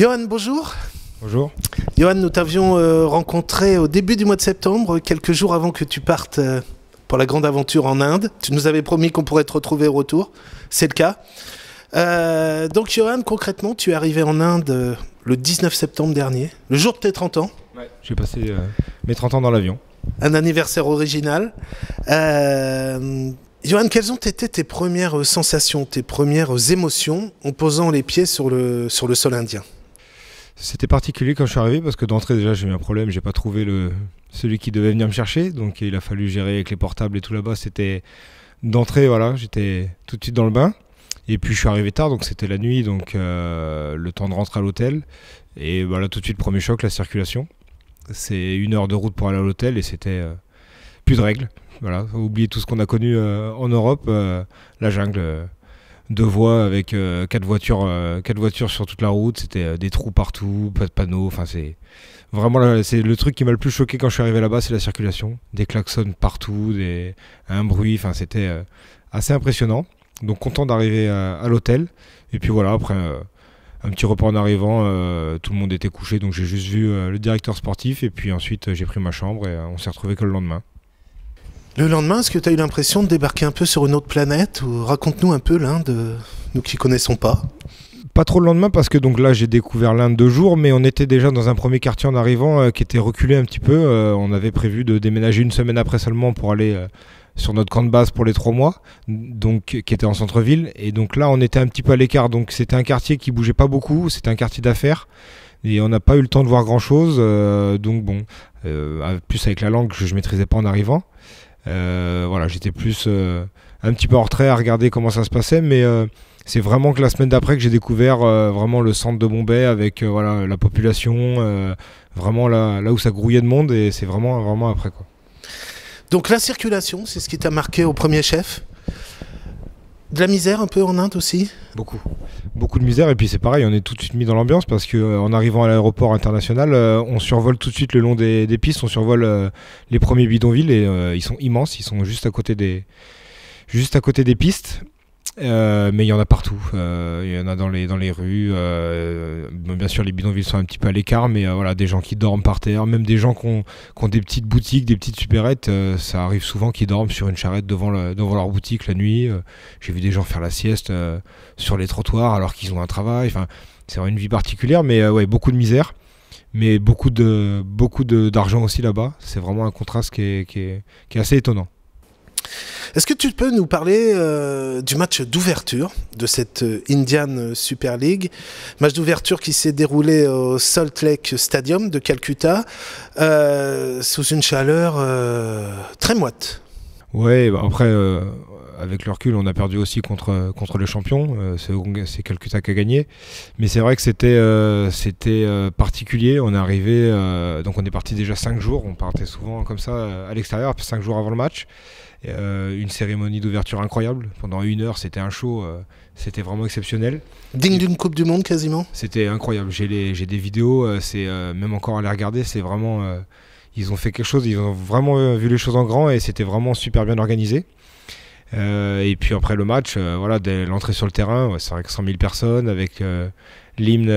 Johan, bonjour. Bonjour. Johan, nous t'avions euh, rencontré au début du mois de septembre, quelques jours avant que tu partes euh, pour la grande aventure en Inde. Tu nous avais promis qu'on pourrait te retrouver au retour. C'est le cas. Euh, donc, Johan, concrètement, tu es arrivé en Inde le 19 septembre dernier, le jour de tes 30 ans. Ouais, j'ai passé mes 30 ans dans l'avion. Un anniversaire original. Johan, quelles ont été tes premières sensations, tes premières émotions en posant les pieds sur le sol indien c'était particulier quand je suis arrivé parce que d'entrée déjà j'ai eu un problème, j'ai pas trouvé le celui qui devait venir me chercher, donc il a fallu gérer avec les portables et tout là-bas. C'était d'entrée voilà, j'étais tout de suite dans le bain. Et puis je suis arrivé tard, donc c'était la nuit, donc euh, le temps de rentrer à l'hôtel. Et voilà, tout de suite premier choc, la circulation. C'est une heure de route pour aller à l'hôtel et c'était euh, plus de règles. Voilà, oublier tout ce qu'on a connu euh, en Europe, la jungle deux voies avec euh, quatre voitures, euh, quatre voitures sur toute la route. C'était euh, des trous partout, pas de panneaux. Enfin, c'est vraiment c'est le truc qui m'a le plus choqué quand je suis arrivé là-bas, c'est la circulation, des klaxons partout, un bruit. Enfin, c'était assez impressionnant. Donc content d'arriver à, l'hôtel. Et puis voilà, après un petit repas en arrivant, tout le monde était couché, donc j'ai juste vu le directeur sportif. Et puis ensuite, j'ai pris ma chambre et on s'est retrouvé que le lendemain. Le lendemain, est-ce que tu as eu l'impression de débarquer un peu sur une autre planète raconte-nous un peu l'Inde, euh, nous qui connaissons pas pas trop le lendemain parce que donc là j'ai découvert l'Inde deux jours, mais on était déjà dans un premier quartier en arrivant euh, qui était reculé un petit peu. Euh, on avait prévu de déménager une semaine après seulement pour aller sur notre camp de base pour les trois mois, donc qui était en centre-ville. Et donc là on était un petit peu à l'écart, donc c'était un quartier qui bougeait pas beaucoup, c'était un quartier d'affaires et on n'a pas eu le temps de voir grand chose. donc bon, plus avec la langue que je maîtrisais pas en arrivant. Euh, voilà, j'étais plus euh, un petit peu en retrait à regarder comment ça se passait, mais euh, c'est vraiment que la semaine d'après que j'ai découvert vraiment le centre de Bombay avec voilà la population, vraiment là, là où ça grouillait de monde et c'est vraiment vraiment après quoi. Donc la circulation, c'est ce qui t'a marqué au premier chef de la misère un peu en Inde aussi Beaucoup. Beaucoup de misère et puis c'est pareil, on est tout de suite mis dans l'ambiance parce qu'en euh, arrivant à l'aéroport international, euh, on survole tout de suite le long des, pistes, on survole euh, les premiers bidonvilles et ils sont immenses, ils sont juste à côté des juste à côté des pistes euh, mais il y en a partout. Euh, il y en a dans les, dans les rues. Euh, bien sûr, les bidonvilles sont un petit peu à l'écart, mais voilà, des gens qui dorment par terre, même des gens qui ont, des petites boutiques, des petites supérettes. ça arrive souvent qu'ils dorment sur une charrette devant, devant leur boutique la nuit. J'ai vu des gens faire la sieste sur les trottoirs alors qu'ils ont un travail. Enfin, c'est une vie particulière, mais ouais, beaucoup de misère. Mais beaucoup de beaucoup d'argent aussi là-bas. C'est vraiment un contraste qui qui est, qui est assez étonnant. Est-ce que tu peux nous parler euh, du match d'ouverture de cette euh, Indian Super League Match d'ouverture qui s'est déroulé au Salt Lake Stadium de Calcutta euh, sous une chaleur très moite. Oui, bah, après, avec le recul, on a perdu aussi contre, contre le champion. Euh, c'est Calcutta qui a gagné. Mais c'est vrai que c'était euh, c'était euh, particulier. On est arrivé, donc on est parti déjà 5 jours. On partait souvent comme ça à l'extérieur, 5 jours avant le match. une cérémonie d'ouverture incroyable. Pendant une heure, c'était un show, c'était vraiment exceptionnel. Digne d'une Coupe du Monde quasiment C'était incroyable. J'ai des vidéos, c'est même encore à les regarder, c'est vraiment. ils ont fait quelque chose, ils ont vraiment vu les choses en grand et c'était vraiment super bien organisé. Euh, et puis après le match, euh, voilà, dès l'entrée sur le terrain, c'est que 100 000 personnes avec euh, l'hymne,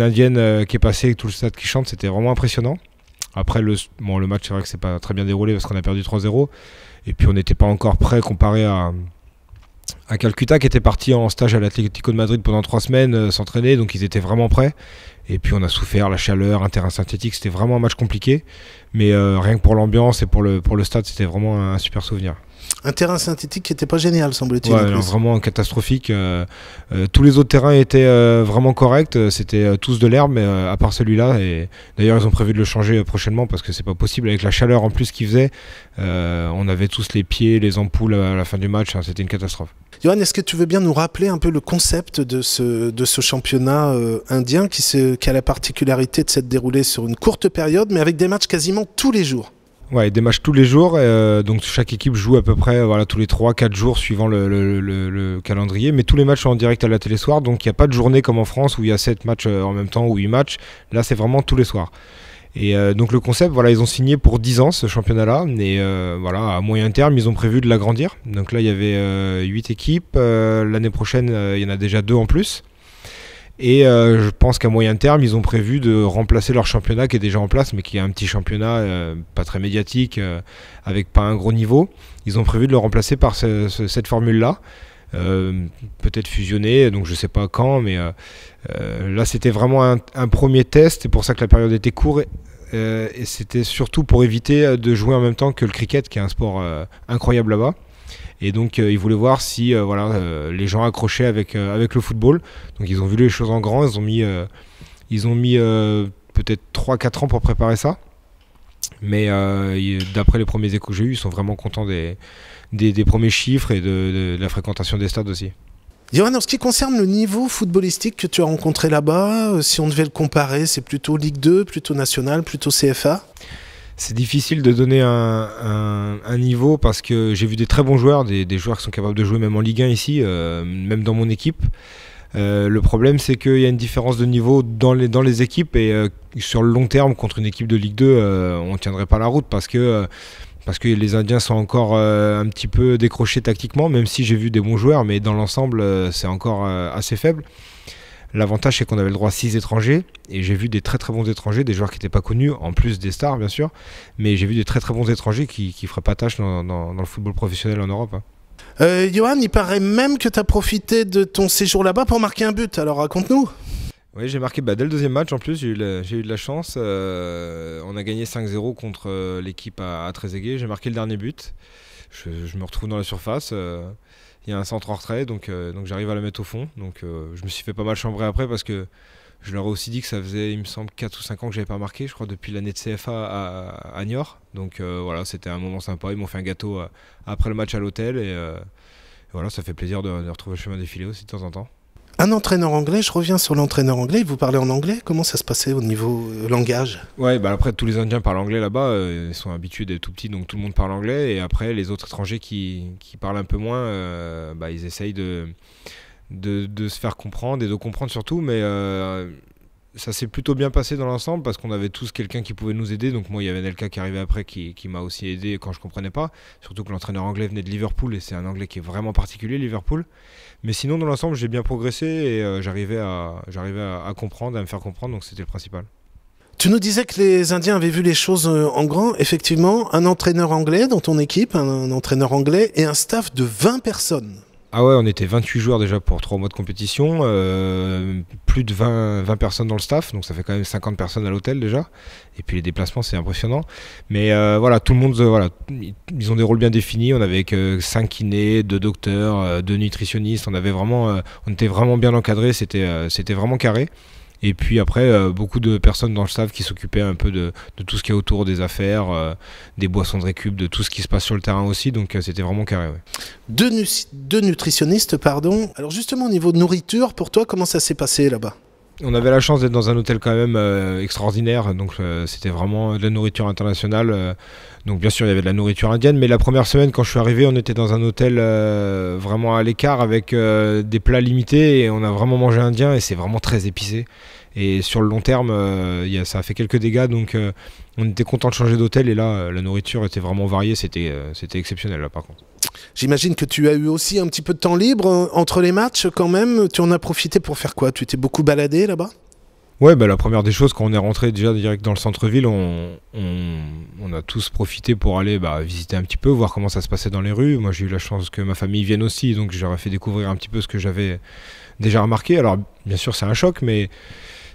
indienne qui est passé, tout le stade qui chante, c'était vraiment impressionnant. Après le, le match, c'est vrai que c'est pas très bien déroulé parce qu'on a perdu 3-0. Et puis on n'était pas encore prêt comparé à, à Calcutta qui était parti en stage à l'Atlético de Madrid pendant trois semaines s'entraîner, donc ils étaient vraiment prêts. Et puis on a souffert, la chaleur, un terrain synthétique, c'était vraiment un match compliqué. Mais rien que pour l'ambiance et pour le, pour le stade, c'était vraiment un super souvenir un terrain synthétique qui n'était pas génial, semble-t-il. vraiment catastrophique. Euh, euh, tous les autres terrains étaient euh, vraiment corrects. C'était tous de l'herbe, mais à part celui-là. Et d'ailleurs, ils ont prévu de le changer prochainement parce que c'est pas possible avec la chaleur en plus qu'ils faisait. on avait tous les pieds, les ampoules à la fin du match. C'était une catastrophe. Johan, est-ce que tu veux bien nous rappeler un peu le concept de ce, de ce championnat indien qui, qui a la particularité de s'être déroulé sur une courte période, mais avec des matchs quasiment tous les jours Ouais, des matchs tous les jours. Euh, donc chaque équipe joue à peu près euh, voilà, tous les 3-4 jours suivant le, calendrier. Mais tous les matchs sont en direct à la télé soir. Donc il n'y a pas de journée comme en France où il y a 7 matchs euh, en même temps ou 8 matchs. Là, c'est vraiment tous les soirs. Et donc le concept, voilà, ils ont signé pour 10 ans ce championnat-là. Mais voilà, à moyen terme, ils ont prévu de l'agrandir. Donc là, il y avait 8 équipes. L'année prochaine, il y en a déjà 2 en plus. Et euh, je pense qu'à moyen terme, ils ont prévu de remplacer leur championnat qui est déjà en place, mais qui est un petit championnat euh, pas très médiatique, euh, avec pas un gros niveau. Ils ont prévu de le remplacer par cette formule-là. peut-être fusionner, donc je sais pas quand, mais là c'était vraiment un, un premier test, c'est pour ça que la période était courte, et c'était surtout pour éviter de jouer en même temps que le cricket, qui est un sport incroyable là-bas. Et donc, euh, ils voulaient voir si euh, voilà, euh, les gens accrochaient avec, avec le football. Donc, ils ont vu les choses en grand. Ils ont mis, peut-être 3-4 ans pour préparer ça. Mais d'après les premiers échos que j'ai eu, ils sont vraiment contents des, des, premiers chiffres et de, la fréquentation des stades aussi. Johan, en ce qui concerne le niveau footballistique que tu as rencontré là-bas, si on devait le comparer, c'est plutôt Ligue 2, plutôt Nationale, plutôt CFA c'est difficile de donner un, niveau parce que j'ai vu des très bons joueurs, des, joueurs qui sont capables de jouer même en Ligue 1 ici, euh, même dans mon équipe. Euh, le problème, c'est qu'il y a une différence de niveau dans les, équipes et euh, sur le long terme, contre une équipe de Ligue 2, on ne tiendrait pas la route parce que, parce que les Indiens sont encore un petit peu décrochés tactiquement, même si j'ai vu des bons joueurs, mais dans l'ensemble, c'est encore assez faible. L'avantage, c'est qu'on avait le droit à 6 étrangers, et j'ai vu des très très bons étrangers, des joueurs qui n'étaient pas connus, en plus des stars, bien sûr, mais j'ai vu des très très bons étrangers qui ne feraient pas tâche dans, le football professionnel en Europe. Hein. Euh, Johan, il paraît même que tu as profité de ton séjour là-bas pour marquer un but, alors raconte-nous. Oui, j'ai marqué bah, dès le deuxième match en plus, j'ai eu, de la chance. Euh, on a gagné 5-0 contre euh, l'équipe à, à Trezeguet. J'ai marqué le dernier but. Je, me retrouve dans la surface. Euh. Il y a un centre en retrait, donc, donc j'arrive à la mettre au fond. Donc je me suis fait pas mal chambrer après parce que je leur ai aussi dit que ça faisait, il me semble, 4 ou 5 ans que j'avais pas marqué, je crois, depuis l'année de CFA à, Niort. Donc voilà, c'était un moment sympa. Ils m'ont fait un gâteau après le match à l'hôtel et, voilà, ça fait plaisir de, retrouver le chemin défilé aussi de temps en temps. Un entraîneur anglais, je reviens sur l'entraîneur anglais, vous parlez en anglais, comment ça se passait au niveau euh, langage Ouais, bah après tous les Indiens parlent anglais là-bas, euh, ils sont habitués d'être tout petits, donc tout le monde parle anglais, et après les autres étrangers qui, parlent un peu moins, euh, bah, ils essayent de, de, de, se faire comprendre et de comprendre surtout, mais ça s'est plutôt bien passé dans l'ensemble parce qu'on avait tous quelqu'un qui pouvait nous aider. Donc moi, il y avait Nelka qui arrivait après qui, m'a aussi aidé quand je comprenais pas. Surtout que l'entraîneur anglais venait de Liverpool et c'est un anglais qui est vraiment particulier, Liverpool. Mais sinon, dans l'ensemble, j'ai bien progressé et euh, j'arrivais à, comprendre, à me faire comprendre. Donc c'était le principal. Tu nous disais que les Indiens avaient vu les choses euh, en grand. Effectivement, un entraîneur anglais dans ton équipe, un entraîneur anglais et un staff de 20 personnes. Ah ouais, on était 28 joueurs déjà pour 3 mois de compétition, euh, plus de 20, personnes dans le staff, donc ça fait quand même 50 personnes à l'hôtel déjà. Et puis les déplacements, c'est impressionnant. Mais euh, voilà, tout le monde, euh, voilà, ils ont des rôles bien définis. On avait 5 kinés, 2 docteurs, 2 nutritionnistes. On, avait vraiment, on était vraiment bien encadrés, c'était c'était vraiment carré. Et puis après, euh, beaucoup de personnes dans le staff qui s'occupaient un peu de, tout ce qui est autour des affaires, euh, des boissons de récup, de tout ce qui se passe sur le terrain aussi. Donc euh, c'était vraiment carré. deux nutritionnistes, pardon. Alors justement, au niveau de nourriture, pour toi, comment ça s'est passé là-bas on avait la chance d'être dans un hôtel quand même euh, extraordinaire, donc euh, c'était vraiment de la nourriture internationale. Euh, donc bien sûr, il y avait de la nourriture indienne, mais la première semaine, quand je suis arrivé, on était dans un hôtel vraiment à l'écart avec des plats limités et on a vraiment mangé indien et c'est vraiment très épicé. Et sur le long terme, euh, ça a fait quelques dégâts. Donc euh, on était content de changer d'hôtel. Et là, euh, la nourriture était vraiment variée. C'était c'était exceptionnel là par contre. J'imagine que tu as eu aussi un petit peu de temps libre entre les matchs quand même. Tu en as profité pour faire quoi Tu t'es beaucoup baladé là-bas Ouais, bah, la première des choses, quand on est rentré déjà direct dans le centre-ville, on, a tous profité pour aller bah, visiter un petit peu, voir comment ça se passait dans les rues. Moi, j'ai eu la chance que ma famille vienne aussi, donc j'aurais fait découvrir un petit peu ce que j'avais déjà remarqué. Alors, bien sûr, c'est un choc, mais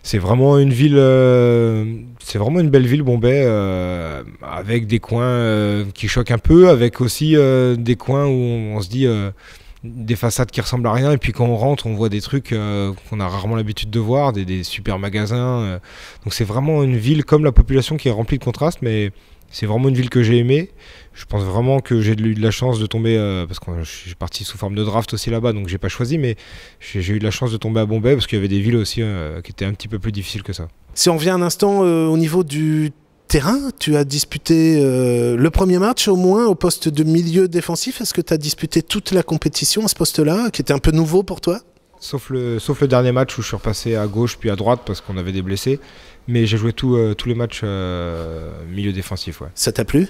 c'est vraiment une ville, euh, c'est vraiment une belle ville, Bombay, euh, avec des coins euh, qui choquent un peu, avec aussi des coins où on, se dit des façades qui ressemblent à rien et puis quand on rentre on voit des trucs qu'on a rarement l'habitude de voir des, super magasins donc c'est vraiment une ville comme la population qui est remplie de contrastes mais c'est vraiment une ville que j'ai aimée. Je pense vraiment que j'ai eu de la chance de tomber, euh, parce que j'ai parti sous forme de draft aussi là-bas, donc j'ai pas choisi, mais j'ai eu de la chance de tomber à Bombay parce qu'il y avait des villes aussi euh, qui étaient un petit peu plus difficiles que ça. Si on revient un instant euh, au niveau du terrain, tu as disputé le premier match au moins au poste de milieu défensif. Est-ce que tu as disputé toute la compétition à ce poste-là, qui était un peu nouveau pour toi Sauf le, sauf le dernier match où je suis repassé à gauche puis à droite parce qu'on avait des blessés. Mais j'ai joué euh, tous les matchs euh, milieu défensif. Ça t'a plu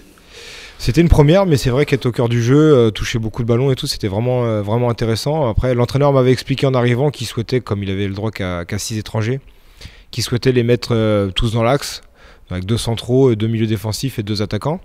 c'était une première, mais c'est vrai qu'être au cœur du jeu, euh, toucher beaucoup de ballons et tout, c'était vraiment, vraiment intéressant. Après, l'entraîneur m'avait expliqué en arrivant qu'il souhaitait, comme il avait le droit qu'à six 6 étrangers, qu'il souhaitait les mettre tous dans l'axe, avec deux centraux, deux milieux défensifs et deux attaquants.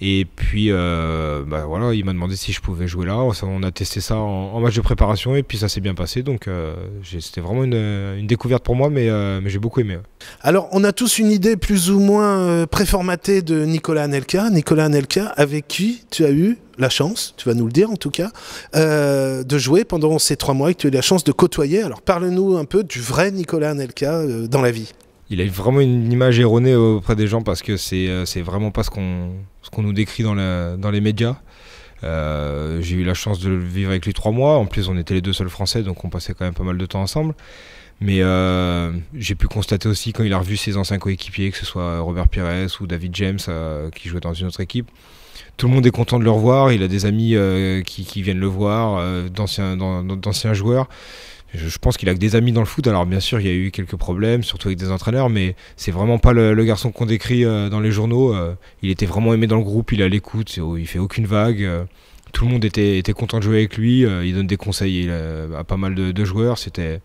Et puis, euh, bah voilà, il m'a demandé si je pouvais jouer là. On a testé ça en, match de préparation et puis ça s'est bien passé. Donc, euh, c'était vraiment une, découverte pour moi, mais, euh, j'ai beaucoup aimé. Alors, on a tous une idée plus ou moins préformatée de Nicolas Anelka. Nicolas Anelka, avec qui tu as eu la chance, tu vas nous le dire en tout cas, de jouer pendant ces trois mois et que tu as eu la chance de côtoyer. Alors parle-nous un peu du vrai Nicolas Anelka dans la vie il a vraiment une image erronée auprès des gens parce que c'est euh, vraiment pas ce qu'on nous décrit dans, dans les médias. Euh, j'ai eu la chance de vivre avec lui trois mois. En plus, on était les deux seuls Français, donc on passait quand même pas mal de temps ensemble. Mais euh, j'ai pu constater aussi quand il a revu ses anciens coéquipiers, que ce soit Robert Pires ou David James qui jouait dans une autre équipe, tout le monde est content de le revoir. Il a des amis qui, qui, viennent le voir, d'anciens joueurs je, pense qu'il a que des amis dans le foot. Alors bien sûr, il y a eu quelques problèmes, surtout avec des entraîneurs, mais c'est vraiment pas le, garçon qu'on décrit euh, dans les journaux. Euh, il était vraiment aimé dans le groupe, il a à l'écoute, il fait aucune vague. Euh, tout le monde était, content de jouer avec lui. il donne des conseils à pas mal de, de joueurs. C'était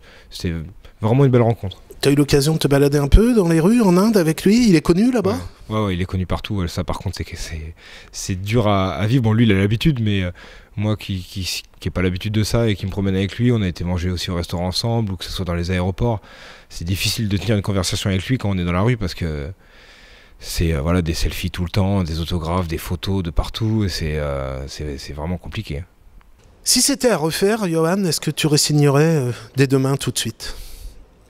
vraiment une belle rencontre. T'as eu l'occasion de te balader un peu dans les rues en Inde avec lui Il est connu là-bas ouais. il est connu partout. Ça, par contre, c'est dur à, vivre. Bon, lui, il a l'habitude, mais euh, moi qui n'ai pas l'habitude de ça et qui me promène avec lui, on a été manger aussi au restaurant ensemble ou que ce soit dans les aéroports. C'est difficile de tenir une conversation avec lui quand on est dans la rue parce que c'est euh, voilà, des selfies tout le temps, des autographes, des photos de partout. Euh, c'est vraiment compliqué. Si c'était à refaire, Johan, est-ce que tu ressignerais dès demain tout de suite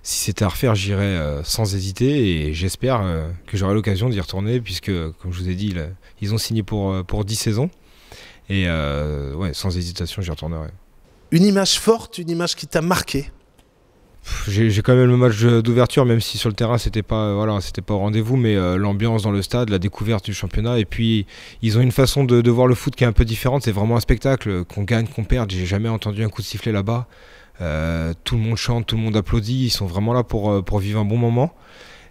si c'était à refaire, j'irai euh, sans hésiter et j'espère euh, que j'aurai l'occasion d'y retourner puisque, comme je vous ai dit, ils ont signé pour, euh, pour 10 saisons. Et sans hésitation, j'y retournerai. Une image forte, une image qui t'a marqué j'ai quand même le match d'ouverture, même si sur le terrain c'était pas voilà c'était pas au rendez-vous, mais l'ambiance dans le stade, la découverte du championnat, et puis ils ont une façon de, de voir le foot qui est un peu différente. C'est vraiment un spectacle qu'on gagne, qu'on perde. J'ai jamais entendu un coup de sifflet là-bas. Euh, tout le monde chante, tout le monde applaudit. Ils sont vraiment là pour, euh, vivre un bon moment.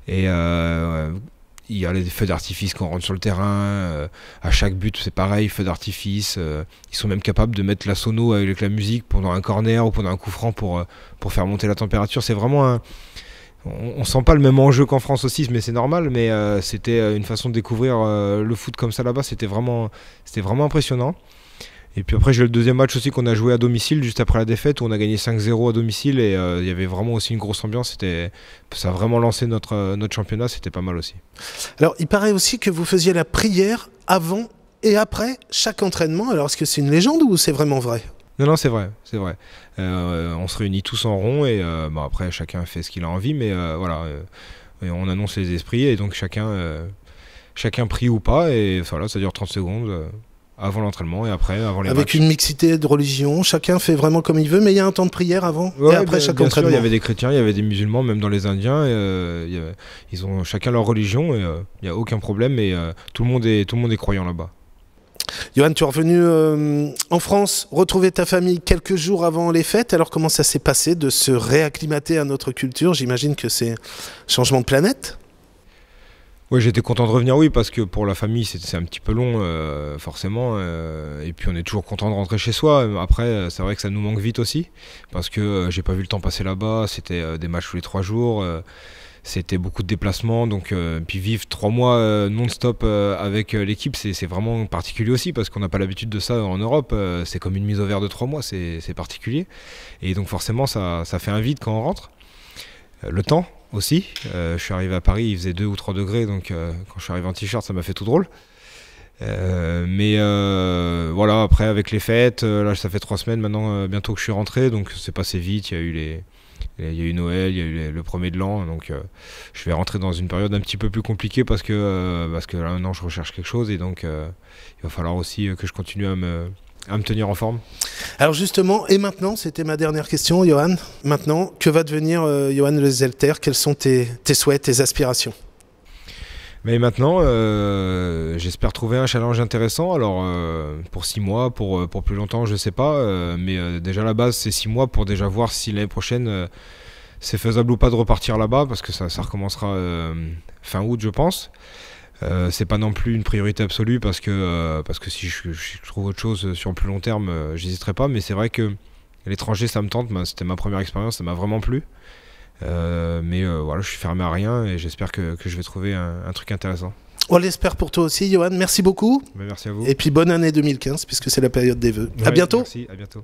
Et euh, il y a les feux d'artifice qu'on rentre sur le terrain. à chaque but, c'est pareil, feux d'artifice. ils sont même capables de mettre la sono avec la musique pendant un corner ou pendant un coup franc pour, faire monter la température. C'est vraiment On, sent pas le même enjeu qu'en France aussi, mais c'est normal. Mais c'était une façon de découvrir le foot comme ça là-bas. C'était vraiment, c'était vraiment impressionnant. Et puis après, j'ai le deuxième match aussi qu'on a joué à domicile juste après la défaite où on a gagné 5-0 à domicile et euh, il y avait vraiment aussi une grosse ambiance. ça a vraiment lancé notre, euh, notre championnat, c'était pas mal aussi. Alors, il paraît aussi que vous faisiez la prière avant et après chaque entraînement. Alors, est-ce que c'est une légende ou c'est vraiment vrai non, non, c'est vrai, c'est vrai. Euh, on se réunit tous en rond et après chacun fait ce qu'il a envie, mais voilà, on annonce les esprits et donc chacun, chacun prie ou pas et voilà, ça dure 30 secondes avant l'entraînement et après, avant les Avec une mixité de religions, chacun fait vraiment comme il veut, mais il y a un temps de prière avant et après chaque entraînement. il y avait des chrétiens, il y avait des musulmans, même dans les Indiens, euh, ils ont chacun leur religion, euh, il n'y a aucun problème et euh, tout, le monde est, tout le monde est croyant là-bas. Johan, tu es revenu en France, retrouver ta famille quelques jours avant les fêtes. Alors comment ça s'est passé de se réacclimater à notre culture J'imagine que c'est changement de planète oui, j'étais content de revenir, oui, parce que pour la famille, c'est un petit peu long, euh, forcément. Euh, et puis, on est toujours content de rentrer chez soi. Euh, après, c'est vrai que ça nous manque vite aussi, parce que j'ai pas vu le temps passer là-bas. C'était des matchs tous les trois jours. c'était beaucoup de déplacements, donc puis vivre trois mois non-stop avec l'équipe, c'est vraiment particulier aussi parce qu'on n'a pas l'habitude de ça en Europe. c'est comme une mise au vert de trois mois, c'est particulier. Et donc forcément, ça fait un vide quand on rentre. le temps, aussi. Euh, je suis arrivé à Paris, il faisait 2 ou 3 degrés, donc euh, quand je suis arrivé en t-shirt, ça m'a fait tout drôle. Euh, mais voilà, après avec les fêtes, là ça fait 3 semaines maintenant, bientôt que je suis rentré, donc c'est passé vite. Il y a eu les, il y a eu Noël, il y a eu le premier de l'an, donc je vais rentrer dans une période un petit peu plus compliquée parce que parce que là maintenant je recherche quelque chose et donc il va falloir aussi que je continue à me à me tenir en forme. Alors justement, et maintenant, c'était ma dernière question, Johan. Maintenant, que va devenir euh, Johan Le Zelter Quels sont tes, tes souhaits, tes aspirations mais maintenant, euh, j'espère trouver un challenge intéressant. Alors, euh, pour six mois, pour, pour plus longtemps, je ne sais pas. mais déjà, la base, c'est six mois pour déjà voir si l'année prochaine, c'est faisable ou pas de repartir là-bas, parce que ça, ça recommencera fin août, je pense. Euh, c'est pas non plus une priorité absolue parce que, euh, parce que si je, trouve autre chose sur plus long terme, euh, j'hésiterai pas. Mais c'est vrai que l'étranger, ça me tente. C'était ma première expérience, ça m'a vraiment plu. mais voilà, je suis fermé à rien et j'espère que, que, je vais trouver un, truc intéressant. On l'espère pour toi aussi, Johan. Merci beaucoup. merci à vous. Et puis bonne année 2015 puisque c'est la période des vœux. A à bientôt. Merci, à bientôt.